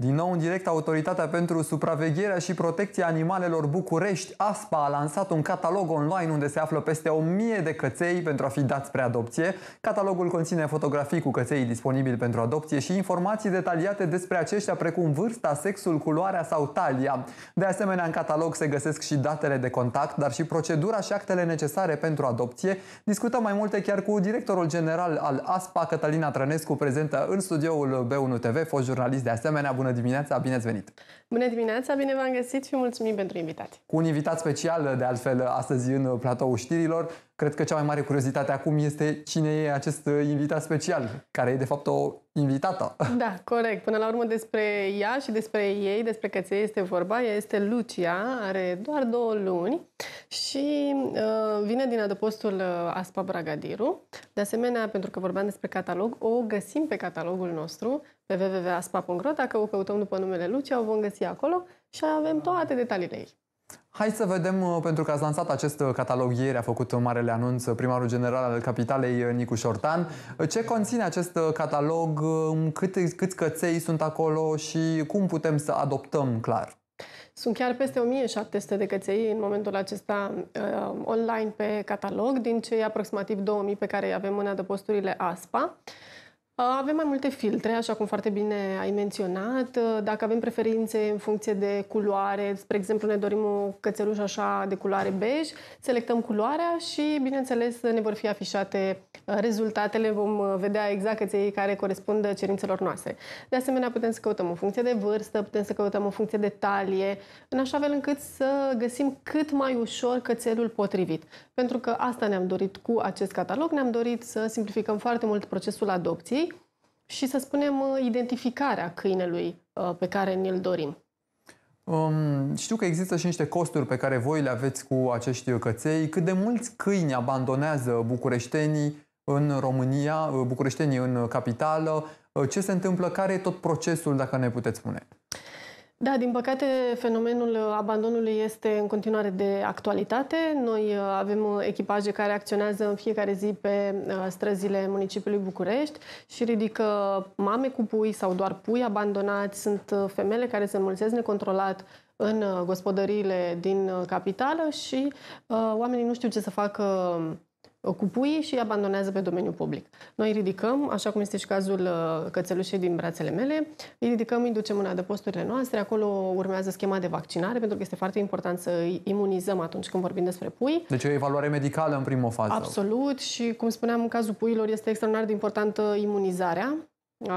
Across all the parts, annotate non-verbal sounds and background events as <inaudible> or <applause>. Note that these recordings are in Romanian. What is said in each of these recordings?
Din nou în direct, Autoritatea pentru Supravegherea și Protecția Animalelor București, ASPA, a lansat un catalog online unde se află peste 1000 de căței pentru a fi dați spre adopție. Catalogul conține fotografii cu căței disponibili pentru adopție și informații detaliate despre aceștia, precum vârsta, sexul, culoarea sau talia. De asemenea, în catalog se găsesc și datele de contact, dar și procedura și actele necesare pentru adopție. Discutăm mai multe chiar cu directorul general al ASPA, Cătălina Trănescu, prezentă în studioul B1 TV, fost jurnalist de asemenea. Bună Bună dimineața, bine ați venit! Bună dimineața, bine v-am găsit și mulțumim pentru invitație! Cu un invitat special, de altfel, astăzi în platoul știrilor, Cred că cea mai mare curiozitate acum este cine e acest uh, invitat special, care e de fapt o invitată. Da, corect. Până la urmă despre ea și despre ei, despre căței este vorba. Ea este Lucia, are doar două luni și uh, vine din adăpostul uh, Aspa Bragadiru. De asemenea, pentru că vorbeam despre catalog, o găsim pe catalogul nostru pe www.aspa.ro. Dacă o căutăm după numele Lucia, o vom găsi acolo și avem toate detaliile ei. Hai să vedem, uh, pentru că ați lansat acest uh, catalog ieri, a făcut marele anunț uh, primarul general al capitalei Nicu Șortan. Ce conține acest catalog, um, cât, câți căței sunt acolo și cum putem să adoptăm clar? Sunt chiar peste 1700 de căței în momentul acesta online pe catalog, din cei aproximativ 2000 pe care îi avem în adăposturile ASPA. Uh, avem mai multe filtre, așa cum foarte bine ai menționat. Uh, dacă avem preferințe în funcție de culoare, spre exemplu ne dorim o cățelușă așa de culoare bej, selectăm culoarea și, bineînțeles, ne vor fi afișate uh, rezultatele, vom vedea exact căței care corespund cerințelor noastre. De asemenea, putem să căutăm în funcție de vârstă, putem să căutăm în funcție de talie, în așa fel încât să găsim cât mai ușor cățelul potrivit. Pentru că asta ne-am dorit cu acest catalog, ne-am dorit să simplificăm foarte mult procesul adopției și, să spunem, uh, identificarea câinelui uh, pe care ne-l dorim. Um, știu că există și niște costuri pe care voi le aveți cu acești căței. Cât de mulți câini abandonează bucureștenii în România, uh, bucureștenii în capitală? Ce se întâmplă? Care e tot procesul, dacă ne puteți spune? Da, din păcate, fenomenul abandonului este în continuare de actualitate. Noi uh, avem uh, echipaje care acționează în fiecare zi pe uh, străzile municipiului București și ridică mame cu pui sau doar pui abandonați. Sunt femele care se înmulțesc necontrolat în gospodăriile din capitală și uh, oamenii nu știu ce să facă cupuie și abandonează pe domeniul public. Noi ridicăm, așa cum este și cazul uh, cățelușei din brațele mele, îi ridicăm, îi ducem în adăposturile noastre, acolo urmează schema de vaccinare, pentru că este foarte important să îi imunizăm atunci când vorbim despre pui. Deci o evaluare medicală în primă fază. Absolut și, cum spuneam, în cazul puilor este extraordinar de importantă imunizarea,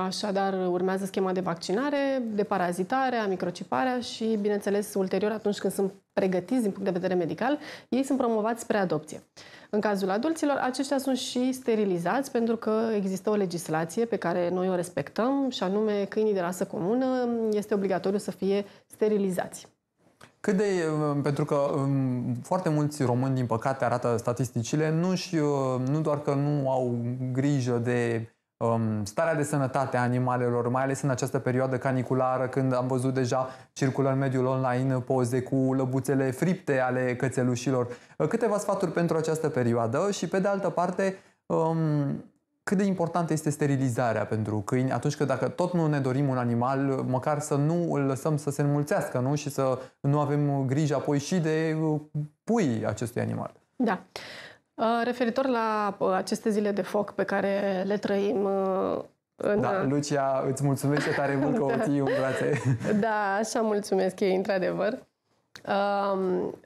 Așadar, urmează schema de vaccinare, de parazitare, a microciparea și, bineînțeles, ulterior, atunci când sunt pregătiți din punct de vedere medical, ei sunt promovați spre adopție. În cazul adulților, aceștia sunt și sterilizați pentru că există o legislație pe care noi o respectăm și anume câinii de rasă comună este obligatoriu să fie sterilizați. Cât de, um, pentru că um, foarte mulți români, din păcate, arată statisticile, nu, și, uh, nu doar că nu au grijă de Um, starea de sănătate a animalelor, mai ales în această perioadă caniculară, când am văzut deja circulă în mediul online poze cu lăbuțele fripte ale cățelușilor. Uh, câteva sfaturi pentru această perioadă și, pe de altă parte, um, cât de importantă este sterilizarea pentru câini atunci când dacă tot nu ne dorim un animal, măcar să nu îl lăsăm să se înmulțească nu? și să nu avem grijă apoi și de uh, pui acestui animal. Da. Uh, referitor la uh, aceste zile de foc pe care le trăim uh, în... Da, Lucia, îți mulțumesc tare mult că da. o <laughs> ții în brațe. Da, așa mulțumesc, e într-adevăr.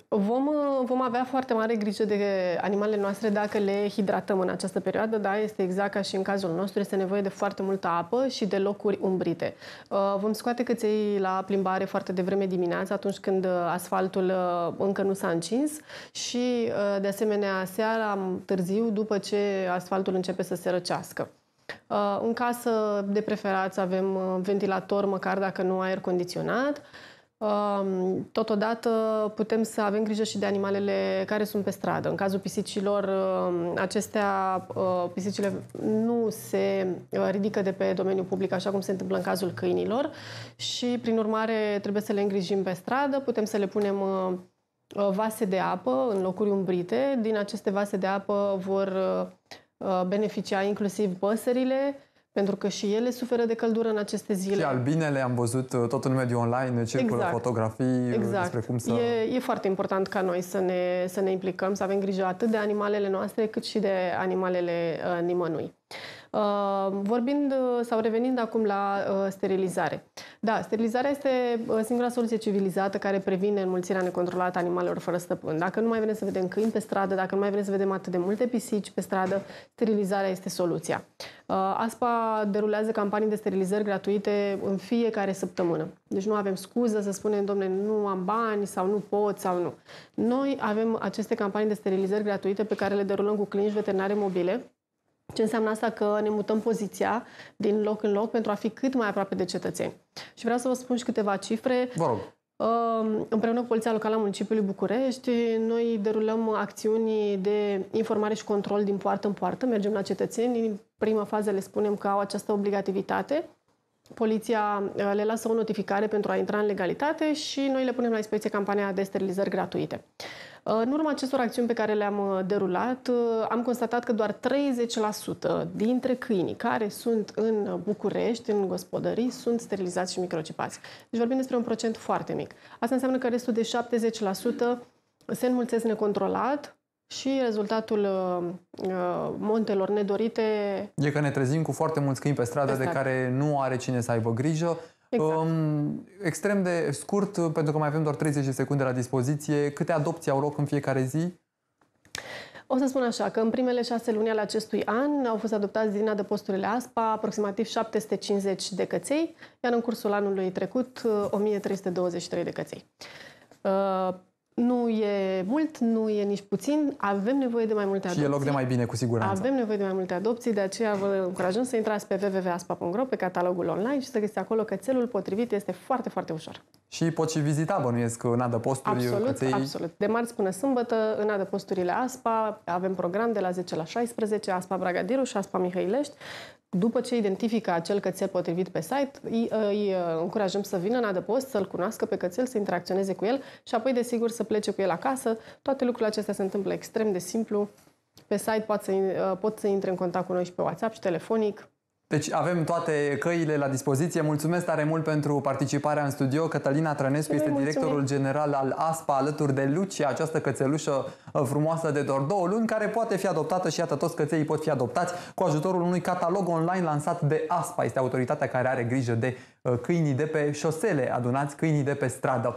Vom, vom avea foarte mare grijă de animalele noastre dacă le hidratăm în această perioadă, da, este exact ca și în cazul nostru, este nevoie de foarte multă apă și de locuri umbrite. Uh, vom scoate căței la plimbare foarte devreme dimineața, atunci când asfaltul uh, încă nu s-a încins și, uh, de asemenea, seara târziu, după ce asfaltul începe să se răcească. În casă, de preferat, avem ventilator, măcar dacă nu aer condiționat Totodată putem să avem grijă și de animalele care sunt pe stradă. În cazul pisicilor, acestea, uh, pisicile nu se uh, ridică de pe domeniul public așa cum se întâmplă în cazul câinilor și, prin urmare, trebuie să le îngrijim pe stradă, putem să le punem uh, vase de apă în locuri umbrite. Din aceste vase de apă vor beneficia inclusiv păsările, pentru că și ele suferă de căldură în aceste zile. Și albinele am văzut uh, tot în mediul online, circulă exact. fotografii uh, exact. despre cum să... E, e foarte important ca noi să ne, să ne implicăm, să avem grijă atât de animalele noastre cât și de animalele uh, nimănui. Uh, vorbind uh, sau revenind acum la uh, sterilizare. Da, sterilizarea este singura soluție civilizată care previne înmulțirea necontrolată a animalelor fără stăpân. Dacă nu mai vrem să vedem câini pe stradă, dacă nu mai vrem să vedem atât de multe pisici pe stradă, sterilizarea este soluția. ASPA derulează campanii de sterilizări gratuite în fiecare săptămână. Deci nu avem scuză să spunem, domne, nu am bani sau nu pot sau nu. Noi avem aceste campanii de sterilizări gratuite pe care le derulăm cu clinici veterinare mobile, ce înseamnă asta că ne mutăm poziția din loc în loc pentru a fi cât mai aproape de cetățeni. Și vreau să vă spun și câteva cifre. Vă rog. Ehm, împreună cu Poliția Locală a Municipiului București, noi derulăm acțiuni de informare și control din poartă în poartă. Mergem la cetățeni. În prima fază le spunem că au această obligativitate. Poliția eh, le lasă o notificare pentru a intra în legalitate și noi le punem la inspecție campania de sterilizări gratuite. În urma acestor acțiuni pe care le-am uh, derulat, uh, am constatat că doar 30% dintre câinii care sunt în București, în gospodării, sunt sterilizați și microcipați. Deci vorbim despre un procent foarte mic. Asta înseamnă că restul de 70% se înmulțesc necontrolat, și rezultatul uh, montelor nedorite... E că ne trezim cu foarte mulți câini pe stradă pe stradă. de care nu are cine să aibă grijă Exact. Um, extrem de scurt, pentru că mai avem doar 30 de secunde la dispoziție. Câte adopții au loc în fiecare zi? O să spun așa, că în primele șase luni ale acestui an au fost adoptați din adăposturile ASPA aproximativ 750 de căței, iar în cursul anului trecut 1323 de căței. Uh, nu e mult, nu e nici puțin, avem nevoie de mai multe adopții. Și e loc de mai bine, cu siguranță. Avem nevoie de mai multe adopții, de aceea vă încurajăm să intrați pe www.aspa.ro, pe catalogul online și să găsiți acolo cățelul potrivit, este foarte, foarte ușor. Și poți și vizita, bănuiesc, în adăposturi Absolut, căței... absolut. De marți până sâmbătă, în adăposturile ASPA, avem program de la 10 la 16, ASPA Bragadiru și ASPA Mihăilești. După ce identifică acel cățel potrivit pe site, îi, îi încurajăm să vină în adăpost, să-l cunoască pe cățel, să interacționeze cu el și apoi, desigur, să plece cu el acasă. Toate lucrurile acestea se întâmplă extrem de simplu. Pe site pot să, pot să intre în contact cu noi și pe WhatsApp și telefonic. Deci avem toate căile la dispoziție. Mulțumesc tare mult pentru participarea în studio. Cătălina Trănescu este directorul general al ASPA alături de Lucia, această cățelușă uh, frumoasă de doar două luni, care poate fi adoptată și iată toți căței pot fi adoptați cu ajutorul unui catalog online lansat de ASPA. Este autoritatea care are grijă de uh, câinii de pe șosele adunați, câinii de pe stradă.